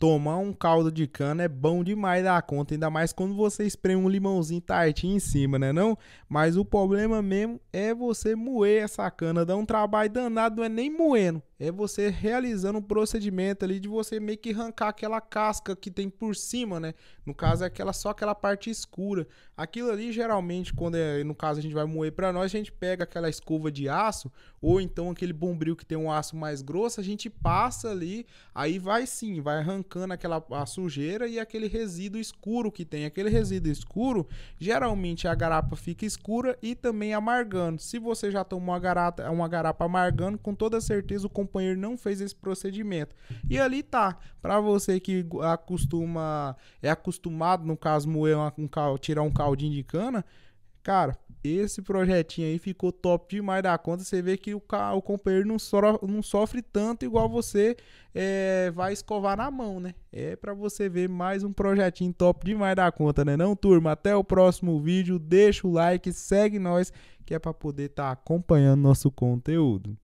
tomar um caldo de cana é bom demais da conta, ainda mais quando você espreme um limãozinho tartinho em cima, né não? Mas o problema mesmo é você moer essa cana, dá um trabalho danado, não é nem moendo é você realizando um procedimento ali de você meio que arrancar aquela casca que tem por cima, né? No caso é aquela só aquela parte escura. Aquilo ali geralmente quando é, no caso a gente vai moer para nós, a gente pega aquela escova de aço ou então aquele bombril que tem um aço mais grosso, a gente passa ali, aí vai sim, vai arrancando aquela a sujeira e aquele resíduo escuro que tem. Aquele resíduo escuro, geralmente a garapa fica escura e também amargando. Se você já tomou uma garapa, uma garapa amargando, com toda certeza o companheiro não fez esse procedimento. E ali tá, para você que acostuma, é acostumado, no caso, moer uma, um cal, tirar um caldinho de cana, cara, esse projetinho aí ficou top demais da conta. Você vê que o, o companheiro não, so, não sofre tanto igual você é, vai escovar na mão, né? É para você ver mais um projetinho top demais da conta, né? Não, turma? Até o próximo vídeo. Deixa o like, segue nós que é para poder estar tá acompanhando nosso conteúdo.